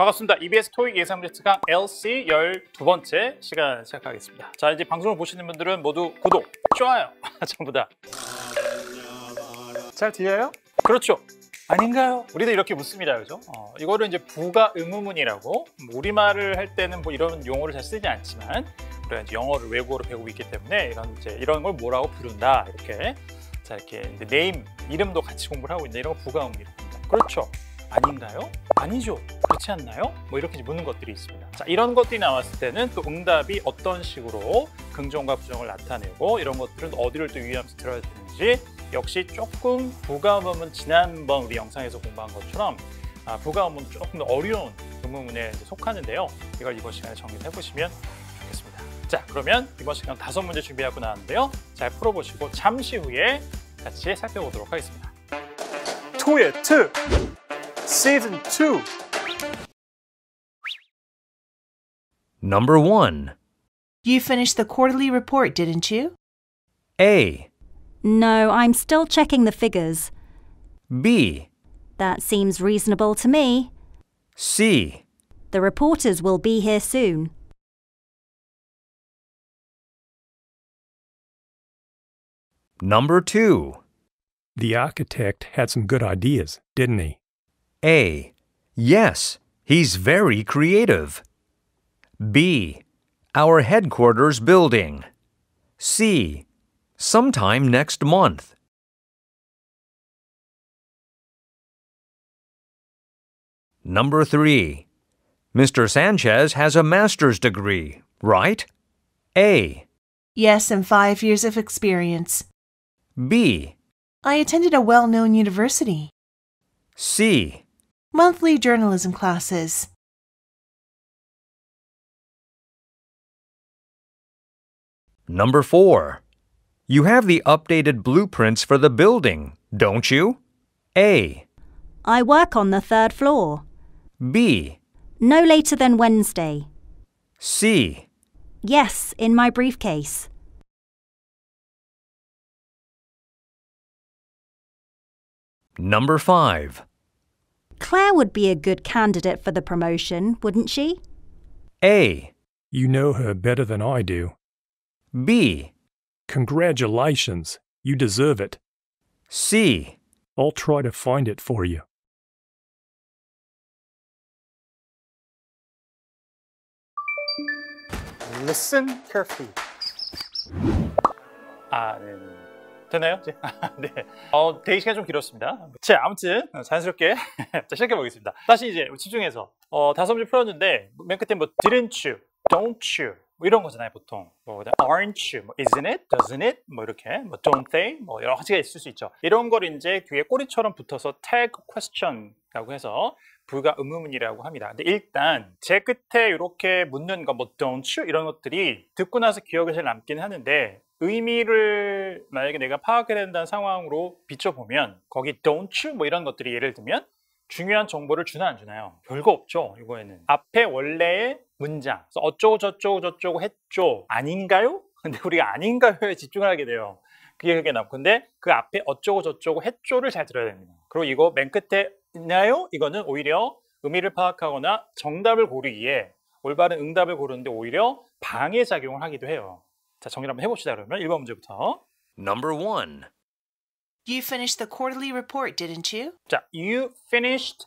반갑습니다. EBS 토익 예상 테스트 강 LC 12번째 시간 시작하겠습니다. 자, 이제 방송을 보시는 분들은 모두 구독, 좋아요 전부 다. 잘 들려요? 그렇죠. 아닌가요? 우리도 이렇게 묻습니다, 그죠? 어, 이거를 이제 부가 의무문이라고 뭐 우리말을 할 때는 뭐 이런 용어를 잘 쓰지 않지만 우리가 이제 영어를 외국어로 배우고 있기 때문에 이런 이제 이런 걸 뭐라고 부른다 이렇게 자 이렇게 이제 네임 이름도 같이 공부를 하고 있는데 이런 거 부가 의무입니다. 그렇죠. 아닌가요? 아니죠. 그렇지 않나요? 뭐 이렇게 묻는 것들이 있습니다. 자, 이런 것들이 나왔을 때는 또 응답이 어떤 식으로 긍정과 부정을 나타내고 이런 것들은 어디를 또 유의하면서 들어야 되는지 역시 조금 부가음은 지난번 우리 영상에서 공부한 것처럼 아, 부가음은 조금 더 어려운 의문문에 속하는데요. 이걸 이번 시간에 정리를 해보시면 좋겠습니다. 자, 그러면 이번 시간 다섯 문제 준비하고 나왔는데요. 잘 풀어보시고 잠시 후에 같이 살펴보도록 하겠습니다. 토예트! Season 2. Number 1. You finished the quarterly report, didn't you? A. No, I'm still checking the figures. B. That seems reasonable to me. C. The reporters will be here soon. Number 2. The architect had some good ideas, didn't he? A. Yes, he's very creative. B. Our headquarters building. C. Sometime next month. Number 3. Mr. Sanchez has a master's degree, right? A. Yes, and five years of experience. B. I attended a well known university. C monthly journalism classes. Number 4. You have the updated blueprints for the building, don't you? A. I work on the third floor. B. No later than Wednesday. C. Yes, in my briefcase. Number 5. Claire would be a good candidate for the promotion, wouldn't she? A. You know her better than I do. B. Congratulations, you deserve it. C. I'll try to find it for you. Listen carefully. Ah, 되나요? 네. 네. 어, 대기시간 좀 길었습니다. 자, 아무튼 자연스럽게 자, 시작해 보겠습니다. 다시 이제 집중해서 어, 다섯 문제 풀었는데 맨 끝에 뭐 didn't you, don't you 뭐 이런 거잖아요, 보통. 뭐 aren't you, 뭐 isn't it, doesn't it 뭐 이렇게 뭐 don't they 뭐 여러 가지가 있을 수 있죠. 이런 걸 이제 뒤에 꼬리처럼 붙어서 tag question이라고 해서 불가 의문문이라고 합니다. 근데 일단 제 끝에 이렇게 묻는 거뭐 don't you 이런 것들이 듣고 나서 기억에 잘 남긴 하는데 의미를 만약에 내가 파악해야 된다는 상황으로 비춰보면 거기 don't you 뭐 이런 것들이 예를 들면 중요한 정보를 주나 안 주나요? 별거 없죠 이거에는 앞에 원래의 문장 어쩌고 저쩌고 저쩌고 했죠 아닌가요? 근데 우리가 아닌가요에 집중하게 을 돼요 그게 그게 나쁘 근데 그 앞에 어쩌고 저쩌고 했죠를 잘 들어야 됩니다 그리고 이거 맨 끝에 있나요? 이거는 오히려 의미를 파악하거나 정답을 고르기에 올바른 응답을 고르는데 오히려 방해작용을 하기도 해요 자, 정리를 한번 해봅시다. 그러면 1번 문제부터. Number o n You finished the quarterly report, didn't you? 자, you finished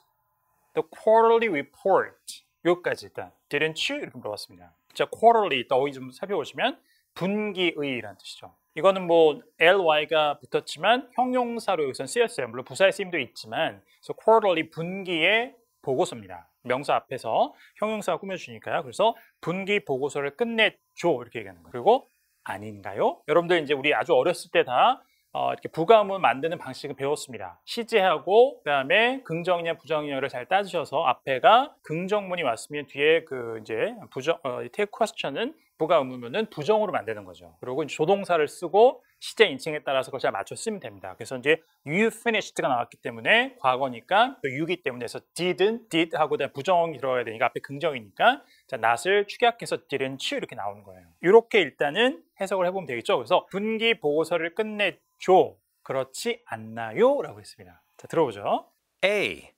the quarterly report. 여기까지 일단 didn't you 이렇게 물어봤습니다. 자, quarterly 더위 좀 살펴보시면 분기의라는 뜻이죠. 이거는 뭐 ly가 붙었지만 형용사로 여기서 쓰였어요. 물론 부사의 쓰임도 있지만 그래서 quarterly 분기의 보고서입니다. 명사 앞에서 형용사가 꾸며주니까요. 그래서 분기 보고서를 끝내줘 이렇게 얘기하는 거예요. 그리고 아닌가요? 여러분들 이제 우리 아주 어렸을 때다 어, 이렇게 부가문 만드는 방식을 배웠습니다. 시제하고 그다음에 긍정이냐 부정이냐를 잘 따지셔서 앞에가 긍정문이 왔으면 뒤에 그 이제 부정 어, take q u 은 부가 의문면은 부정으로 만드는 거죠. 그리고 조동사를 쓰고 시제 인칭에 따라서 그것을 맞춰 쓰면 됩니다. 그래서 이제 you finished가 나왔기 때문에 과거니까 또 you기 때문에 해서 d i d n did 하고 부정이 들어가야 되니까 앞에 긍정이니까 자, not을 축약해서 didn't 이렇게 나오는 거예요. 이렇게 일단은 해석을 해보면 되겠죠. 그래서 분기 보고서를 끝내죠. 그렇지 않나요? 라고 했습니다. 자, 들어보죠. A.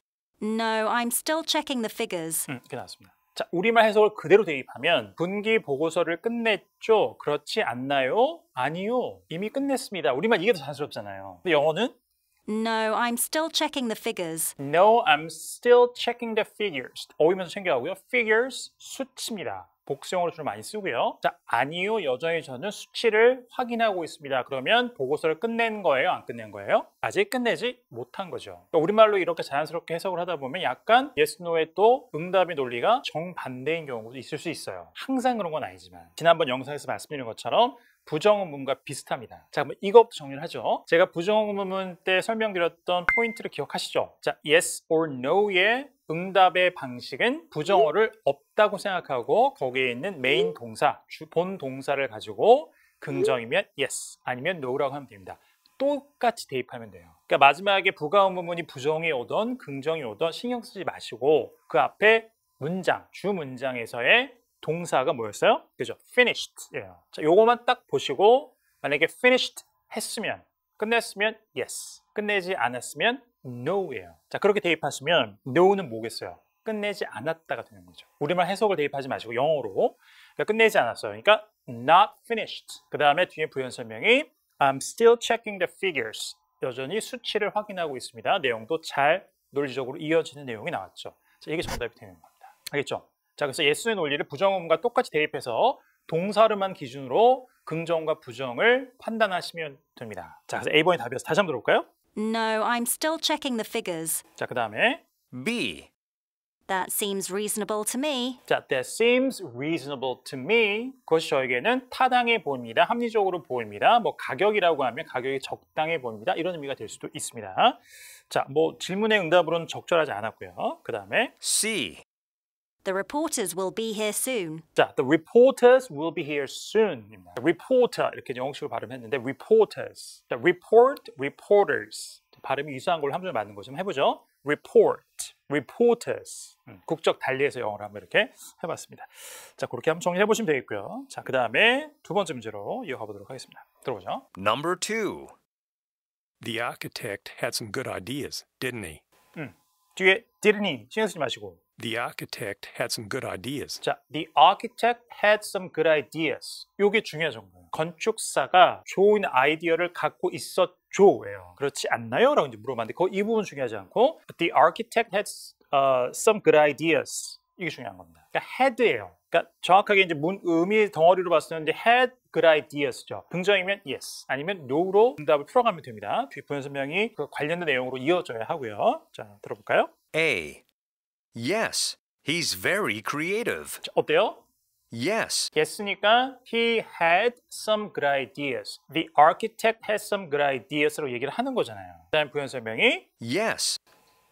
No, I'm still checking the figures. 음, 이렇게 나왔습니다. 자, 우리말 해석을 그대로 대입하면 분기 보고서를 끝냈죠? 그렇지 않나요? 아니요. 이미 끝냈습니다. 우리말 이게 더 자연스럽잖아요. 근데 영어는 No, I'm still checking the figures. No, I'm still checking the figures. 어휘면서 챙겨가고요. Figures, 수치입니다. 복수형으로 주로 많이 쓰고요. 자, 아니요, 여전히 저는 수치를 확인하고 있습니다. 그러면 보고서를 끝낸 거예요, 안 끝낸 거예요? 아직 끝내지 못한 거죠. 그러니까 우리말로 이렇게 자연스럽게 해석을 하다 보면 약간 yes, no의 또 응답의 논리가 정반대인 경우도 있을 수 있어요. 항상 그런 건 아니지만 지난번 영상에서 말씀드린 것처럼 부정의문과 비슷합니다. 자, 그럼 이것부터 정리를 하죠. 제가 부정의문 때 설명드렸던 포인트를 기억하시죠? 자, yes or no의 응답의 방식은 부정어를 없다고 생각하고 거기에 있는 메인 동사, 본 동사를 가지고 긍정이면 yes 아니면 no라고 하면 됩니다. 똑같이 대입하면 돼요. 그러니까 마지막에 부가음 부분이 부정이 오던 긍정이 오던 신경 쓰지 마시고 그 앞에 문장, 주 문장에서의 동사가 뭐였어요? 그죠? finished예요. 자, 요거만 딱 보시고 만약에 finished 했으면 끝냈으면 yes, 끝내지 않았으면 no예요. 자, 그렇게 대입하시면 no는 뭐겠어요? 끝내지 않았다가 되는 거죠. 우리말 해석을 대입하지 마시고 영어로 그러니까 끝내지 않았어요. 그러니까 not finished. 그 다음에 뒤에 부연 설명이 I'm still checking the figures. 여전히 수치를 확인하고 있습니다. 내용도 잘 논리적으로 이어지는 내용이 나왔죠. 자, 이게 정답이 되는 겁니다. 알겠죠? 자, 그래서 예스의 논리를 부정음과 똑같이 대입해서 동사로만 기준으로 긍정과 부정을 판단하시면 됩니다. 자, 그래서 a 번이 답이어서 다시 한번 들어볼까요? No, I'm still checking the figures. 자, 그다음에 B. That seems reasonable to me. 자, that seems reasonable to me. 그것이 저에게는 타당해 보입니다. 합리적으로 보입니다. 뭐 가격이라고 하면 가격이 적당해 보입니다. 이런 의미가 될 수도 있습니다. 자, 뭐 질문의 응답으로는 적절하지 않았고요. 그다음에 C. The reporters will be here soon. 자, the reporters will be here soon. reporter 이렇게 영어식으로 발음했는데 reporters. 자, report, reporters. 발음이 이상한 걸 함수를 맞는 거 좀 해보죠. report, reporters. 음, 국적 달리해서 영어로 한번 이렇게 해봤습니다. 자, 그렇게 한번 정리해 보시면 되겠고요. 자, 그 다음에 두 번째 문제로 이어가 보도록 하겠습니다. 들어보죠. Number two. The architect had some good ideas, didn't he? 음, 뒤에 didn't he 신경 쓰지 마시고 The architect had some good ideas. 자, the architect had some good ideas. 요게 중요하죠. 건축사가 좋은 아이디어를 갖고 있었죠예요. 그렇지 않나요? 라고 이제 물어봤는데 이 부분 중요하지 않고 the architect had uh, some good ideas. 이게 중요한 겁니다. 그러니까 had예요. 그러니까 정확하게 이제 문 의미 덩어리로 봤었는데 had good ideas죠. 긍정이면 yes, 아니면 no로 응답을 풀어가면 됩니다. 뒷부분 설명이 그 관련된 내용으로 이어져야 하고요. 자, 들어볼까요? A. Yes, he's very creative. 어때요? Yes. Yes니까 he had some good ideas. The architect had some good ideas로 얘기를 하는 거잖아요. 그다음 부연 설명이 Yes.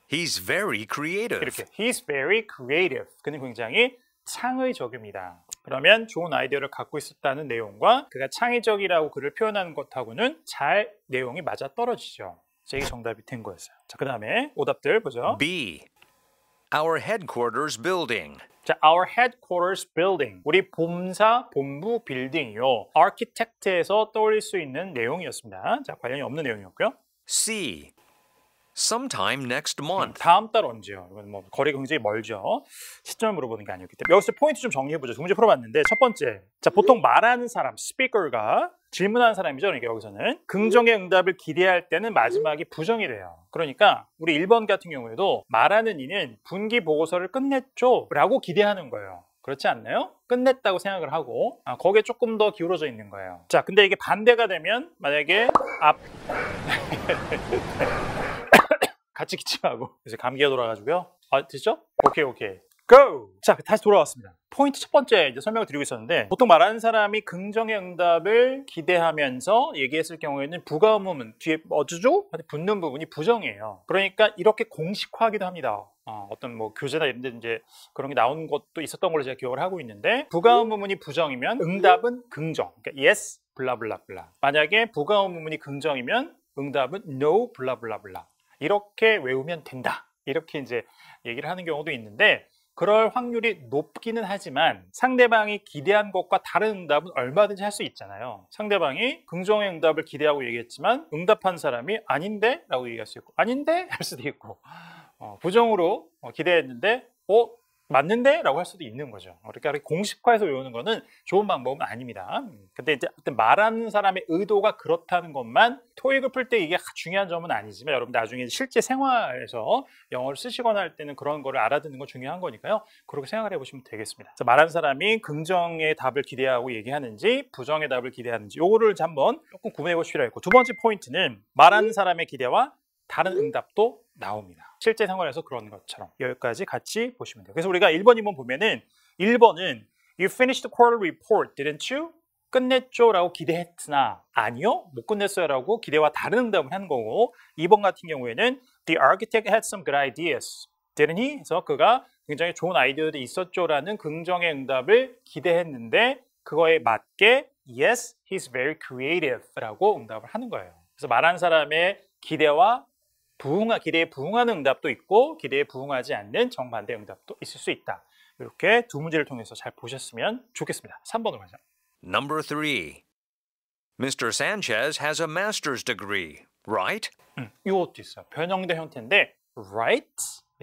He's very creative. 이렇게 he's very creative. 그는 굉장히 창의적입니다. 그러면 좋은 아이디어를 갖고 있었다는 내용과 그가 창의적이라고 그를 표현하는 것하고는 잘 내용이 맞아 떨어지죠. 제 정답이 된 거였어요. 자, 그 다음에 오답들 보죠. B. our headquarters building. 자, our headquarters building. 우리 본사 본부 빌딩이요. architect에서 떠올릴 수 있는 내용이었습니다. 자, 관련이 없는 내용이었고요. C. sometime next month. 음, 다음 달 언제요? 이건 뭐 거리가 굉장히 멀죠. 시점을 물어보는 게 아니었기 때문에 여기서 포인트 좀 정리해보죠. 두 문제 풀어봤는데 첫 번째, 자 보통 말하는 사람, speaker가 질문한 사람이죠. 그러 여기서는 긍정의 응답을 기대할 때는 마지막이 부정이 돼요. 그러니까 우리 1번 같은 경우에도 말하는 이는 분기 보고서를 끝냈죠 라고 기대하는 거예요. 그렇지 않나요? 끝냈다고 생각을 하고 아, 거기에 조금 더 기울어져 있는 거예요. 자, 근데 이게 반대가 되면 만약에 앞 같이 기침하고 이제 감기에 돌아가지고요. 아, 됐죠? 오케이, 오케이. g 자, 그 다시 돌아왔습니다. 포인트 첫 번째 이제 설명을 드리고 있었는데 보통 말하는 사람이 긍정의 응답을 기대하면서 얘기했을 경우에는 부가음은 뒤에 어쩌죠? 붙는 부분이 부정이에요. 그러니까 이렇게 공식화하기도 합니다. 어, 어떤 뭐 교재나 이런 데 이제 그런 게 나온 것도 있었던 걸로 제가 기억을 하고 있는데 부가음 부문이 부정이면 응답은 긍정. 그러니까 yes 블라블라블라. 만약에 부가음 부문이 긍정이면 응답은 no 블라블라블라. 이렇게 외우면 된다. 이렇게 이제 얘기를 하는 경우도 있는데 그럴 확률이 높기는 하지만 상대방이 기대한 것과 다른 응답은 얼마든지 할 수 있잖아요. 상대방이 긍정의 응답을 기대하고 얘기했지만 응답한 사람이 아닌데? 라고 얘기할 수 있고 아닌데? 할 수도 있고 어, 부정으로 어, 기대했는데 어? 맞는데? 라고 할 수도 있는 거죠. 그러니까 공식화해서 외우는 거는 좋은 방법은 아닙니다. 근데 이제 말하는 사람의 의도가 그렇다는 것만 토익을 풀 때 이게 중요한 점은 아니지만 여러분 나중에 실제 생활에서 영어를 쓰시거나 할 때는 그런 거를 알아듣는 건 중요한 거니까요. 그렇게 생각을 해보시면 되겠습니다. 그래서 말하는 사람이 긍정의 답을 기대하고 얘기하는지 부정의 답을 기대하는지 요거를 한번 조금 구매해 보시라고 했고 두 번째 포인트는 말하는 사람의 기대와 다른 응답도 나옵니다. 실제 생활에서 그런 것처럼 여기까지 같이 보시면 돼요. 그래서 우리가 1번, 2번 보면은 1번은 You finished the q u a r t e r l report, didn't you? 끝냈죠? 라고 기대했으나 아니요, 못 끝냈어요 라고 기대와 다른 응답을 한 거고 2번 같은 경우에는 The architect had some good ideas, didn't he? 그래서 그가 굉장히 좋은 아이디어들이 있었죠 라는 긍정의 응답을 기대했는데 그거에 맞게 Yes, he's very creative 라고 응답을 하는 거예요. 그래서 말한 사람의 기대와 부응하, 기대에 부응하는 응답도 있고 기대에 부응하지 않는 정반대 응답도 있을 수 있다. 이렇게 두 문제를 통해서 잘 보셨으면 좋겠습니다. 3번으로 가죠. Number 3. Mr. Sanchez has a master's degree, right? 음, 이것도 있어요. 변형된 형태인데 right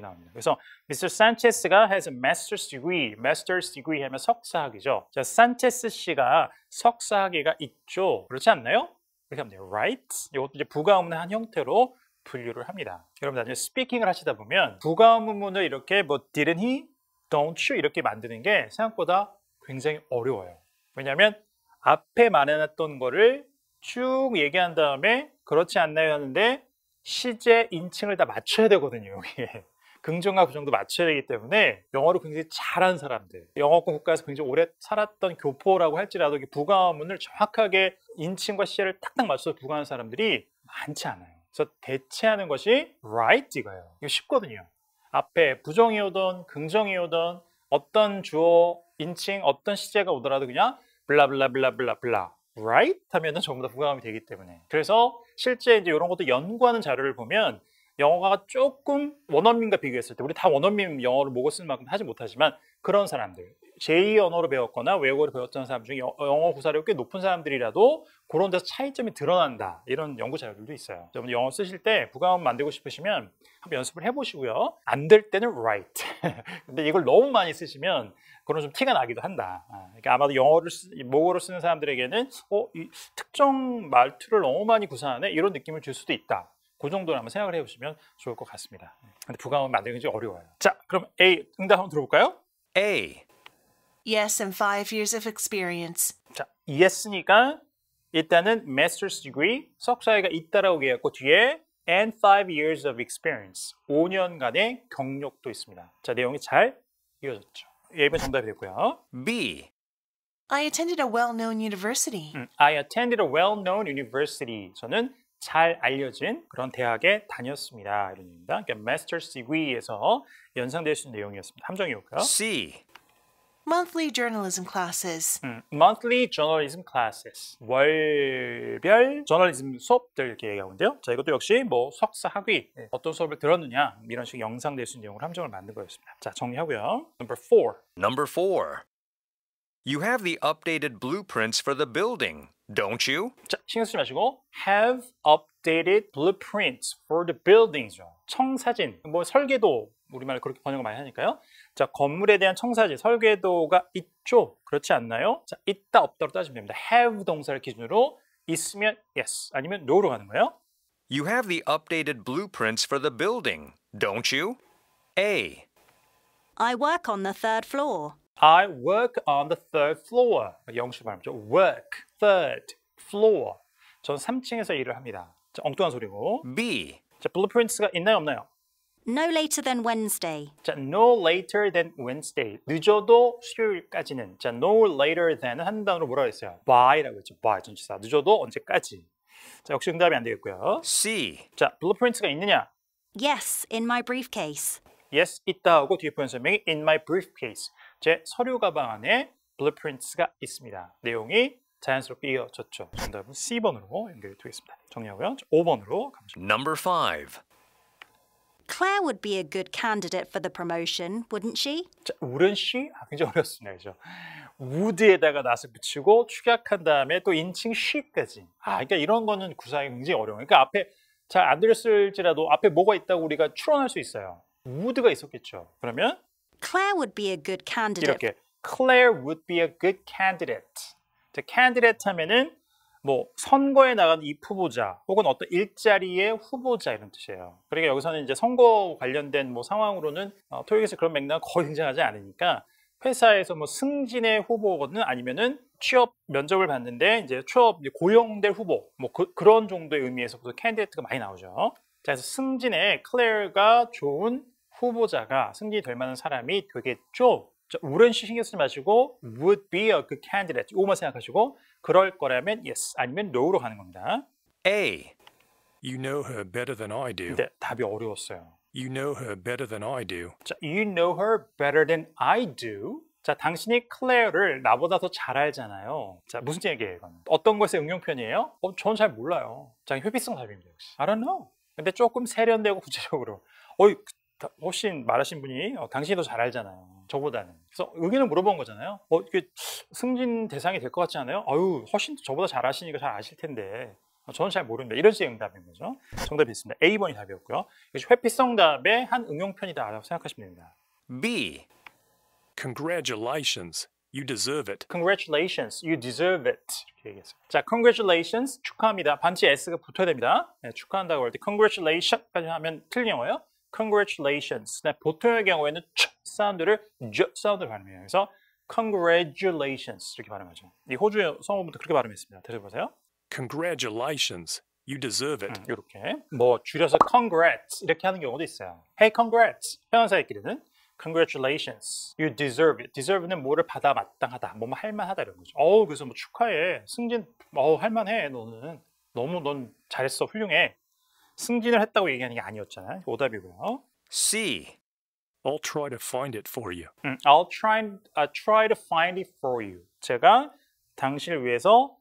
나옵니다. 그래서 Mr. Sanchez가 has a master's degree, master's degree 하면 석사학위죠. 자, 산체스 씨가 석사학위가 있죠. 그렇지 않나요? 이렇게 하면 돼요. right. 이것도 이제 부가 없는 한 형태로 분류를 합니다. 여러분 나중에 스피킹을 하시다 보면 부가문문을 이렇게 뭐 didn't he, don't you 이렇게 만드는 게 생각보다 굉장히 어려워요. 왜냐하면 앞에 말해놨던 거를 쭉 얘기한 다음에 그렇지 않나요 하는데 시제 인칭을 다 맞춰야 되거든요. 여기에. 긍정과 부정도 맞춰야 되기 때문에 영어를 굉장히 잘하는 사람들, 영어권 국가에서 굉장히 오래 살았던 교포라고 할지라도 부가문을 정확하게 인칭과 시제를 딱딱 맞춰서 부과하는 사람들이 많지 않아요. 그래서 대체하는 것이 right 이거예요. 이거 쉽거든요. 앞에 부정이 오던 긍정이 오던 어떤 주어, 인칭, 어떤 시제가 오더라도 그냥 블라블라블라블라블라 right 하면 전부 다 부가감이 되기 때문에 그래서 실제 이제 이런 것도 연구하는 자료를 보면 영어가 조금 원어민과 비교했을 때 우리 다 원어민 영어를 목을 쓰는 만큼 하지 못하지만 그런 사람들 제2 언어로 배웠거나 외국어로 배웠던 사람 중에 영어 구사력이 꽤 높은 사람들이라도 그런 데서 차이점이 드러난다 이런 연구 자료들도 있어요 여러분 영어 쓰실 때 부가음 만들고 싶으시면 한번 연습을 해보시고요 안 될 때는 right 근데 이걸 너무 많이 쓰시면 그런 좀 티가 나기도 한다 아, 그러니까 아마도 영어를 모어로 쓰는 사람들에게는 어, 특정 말투를 너무 많이 구사하네 이런 느낌을 줄 수도 있다 그 정도는 한번 생각을 해보시면 좋을 것 같습니다 근데 부가음 만들기 좀 어려워요 자 그럼 A 응답 한번 들어볼까요? A Yes, and five years of experience. 자, yes니까 일단은 master's degree, 석사회가 있다라고 얘기했고 뒤에 and five years of experience, 5년간의 경력도 있습니다. 자, 내용이 잘 이어졌죠. 1번 정답이 됐고요. B. I attended a well-known university. 음, I attended a well-known university. 저는 잘 알려진 그런 대학에 다녔습니다. 이런 얘기입니다. 그러니까 master's degree에서 연상될 수 있는 내용이었습니다. 함정이었고요. C. monthly journalism classes. 음, monthly journalism classes. 월별 저널리즘 수업들 이렇게 얘기하는데요. 고있 자, 이것도 역시 뭐 석사 학위 네. 어떤 수업을 들었느냐 이런 식 영상 낼수 있는 내용을 함정을 만든 거였습니다. 자, 정리하고요. Number four. Number four. You have the updated blueprints for the building, don't you? 자, 신경 쓰지 마시고 have updated blueprints for the buildings. 청사진, 뭐 설계도 우리말 그렇게 번역을 많이 하니까요. 자, 건물에 대한 청사지 설계도가 있죠? 그렇지 않나요? 자, 있다, 없다로 따지면 됩니다. have 동사를 기준으로 있으면 yes, 아니면 no로 가는 거예요. You have the updated blueprints for the building, don't you? A. I work on the third floor. I work on the third floor. 영어식 발음이죠. work, third, floor. 전 3층에서 일을 합니다. 자, 엉뚱한 소리고. B. 자, b l u e p 가 있나요, 없나요? no later than Wednesday. 자, no later than Wednesday. 늦어도 수요일까지는. 자, no later than 한 단어로 뭐라고 했어요? by라고 했죠. by 전치사. 늦어도 언제까지. 자, 역시 응답이 안 되겠고요. C. 자, 블루프린트가 있느냐? Yes, in my briefcase. Yes, 있다 고 뒤에 표현 설명이 in my briefcase. 제 서류 가방 안에 블루프린트가 있습니다. 내용이 자연스럽게 이어졌죠. 정답은 C번으로 연결되겠습니다. 정리하고요. 5번으로 가보죠. Number 5. Claire would be a good candidate for the promotion, wouldn't she? 자, wouldn't she? 아, 굉장히 어렵습니다. 그죠? 렇 would에다가 나을 붙이고 축약한 다음에 또 인칭 she까지. 아, 그러니까 이런 거는 구사하기 굉장히 어려워요. 그러니까 앞에 잘 안 들렸을지라도 앞에 뭐가 있다고 우리가 추론할 수 있어요. would가 있었겠죠. 그러면 Claire would be a good candidate. 이렇게 Claire would be a good candidate. 자, candidate 하면은 뭐 선거에 나간 이 후보자 혹은 어떤 일자리의 후보자 이런 뜻이에요. 그러니까 여기서는 이제 선거 관련된 뭐 상황으로는 어, 토익에서 그런 맥락은 거의 등장하지 않으니까 회사에서 뭐 승진의 후보는 아니면은 취업 면접을 봤는데 이제 취업 고용될 후보 뭐 그, 런 정도의 의미에서부터 캔디데이트가 많이 나오죠. 자, 그래서 승진의 클레어가 좋은 후보자가 승진이 될 만한 사람이 되겠죠. 우는 씨 신경 쓰지 마시고 would be a good candidate 이것만 생각하시고 그럴 거라면 yes 아니면 no로 가는 겁니다. A. You know her better than I do. 근데 네, 답이 어려웠어요. You know her better than I do. 자, you know her better than I do. 자, 당신이 클레어를 나보다 더 잘 알잖아요. 자, 무슨 얘기예요, 이건? 어떤 것에 응용 표이에요 어, 저잘 몰라요. 자, 회피성 답입니다, 역시. I don't know. 근데 조금 세련되고 구체적으로. 어이, 훨씬 말하신 분이 어, 당신이 더잘 알잖아요. 저보다는. 그래서 의견을 물어본 거잖아요. 어, 이게 승진 대상이 될 것 같지 않아요? 아유, 훨씬 저보다 잘 아시니까 잘 아실 텐데. 어, 저는 잘 모릅니다. 이런 식의 응답인 거죠. 정답이 있습니다. A번이 답이었고요. 이것이 회피성 답의 한 응용편이다라고 생각하시면 됩니다. B. Congratulations. You deserve it. Congratulations. You deserve it. 이렇게 얘기했어요. 자, congratulations. 축하합니다. 반지 S가 붙어야 됩니다. 네, 축하한다고 할 때 congratulations까지 하면 틀린 영어예요. congratulations. 네, 보통의 경우에는 촥 사운드를 j 사운드를 발음해요. 그래서 congratulations 이렇게 발음하죠. 이 호주의 성우분도 그렇게 발음했습니다. 들어보세요. Congratulations. You deserve it. 음, 이렇게 뭐 줄여서 congrats 이렇게 하는 경우도 있어요. Hey, congrats. 회원사이끼리는 congratulations. You deserve it. deserve는 뭐를 받아 마땅하다. 뭐뭐 할만하다 이런 거죠. 어우 그래서 뭐 축하해. 승진 어우 할만해 너는. 너무 넌 잘했어 훌륭해. 승진을 했다고 얘기하는 게 아니었잖아요. 오답이고요. C. I'll try to find it for you. 음, I'll try, I try to find it for you. 제가 당신을 위해서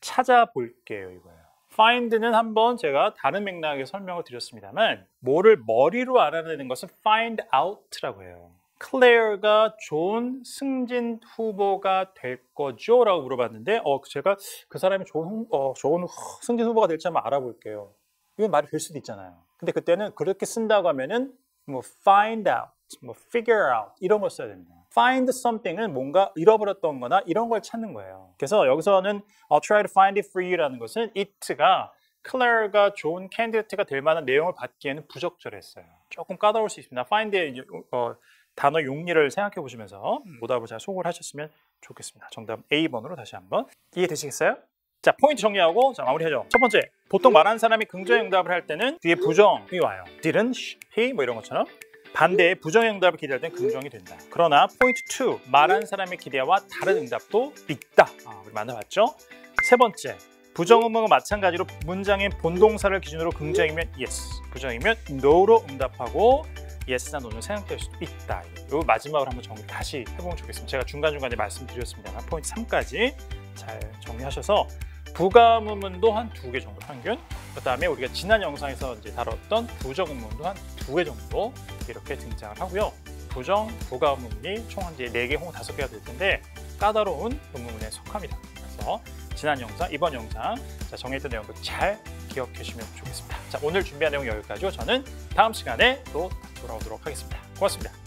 찾아볼게요. 이거예요. find는 한번 제가 다른 맥락에 설명을 드렸습니다만 뭐를 머리로 알아내는 것은 find out라고 해요. 클레어가 좋은 승진 후보가 될 거죠? 라고 물어봤는데 어 제가 그 사람이 좋은, 어, 좋은 승진 후보가 될지 한번 알아볼게요. 이건 말이 될 수도 있잖아요. 근데 그때는 그렇게 쓴다고 하면은 뭐 find out 뭐 figure out 이런 걸 써야 됩니다. find something은 뭔가 잃어버렸던 거나 이런 걸 찾는 거예요. 그래서 여기서는 I'll try to find it for you라는 것은 it가 클레어가 좋은 캔디데이트가 될 만한 내용을 받기에는 부적절했어요. 조금 까다로울 수 있습니다. find의 어, 단어 용리를 생각해 보시면서 오답을 음. 잘 소홀 하셨으면 좋겠습니다. 정답 A번으로 다시 한번 이해되시겠어요? 자 포인트 정리하고 자 마무리하죠 첫 번째 보통 말하는 사람이 긍정의 응답을 할 때는 뒤에 부정이 와요 didn't, he 뭐 이런 것처럼 반대의 부정의 응답을 기대할 땐 긍정이 된다. 그러나 포인트 2, 말한 사람의 기대와 다른 응답도 있다. 아, 우리 만나봤죠? 세 번째, 부정음과 마찬가지로 문장의 본동사를 기준으로 긍정이면 yes, 부정이면 no로 응답하고 yes나 no는 생각될 수도 있다. 요 마지막으로 한번 정리 다시 해보면 좋겠습니다. 제가 중간중간에 말씀드렸습니다만 포인트 3까지 잘 정리하셔서 부가문문도 한 두 개 정도 평균 그다음에 우리가 지난 영상에서 이제 다뤘던 부정문문도 한 두 개 정도 이렇게 등장을 하고요. 부정, 부가문문이 총한이네개 혹은 다섯 개가 될 텐데 까다로운 문문에 속합니다. 그래서 지난 영상, 이번 영상 자, 정해진 내용도 잘 기억해 주시면 좋겠습니다. 자, 오늘 준비한 내용 여기까지고 저는 다음 시간에 또 돌아오도록 하겠습니다. 고맙습니다.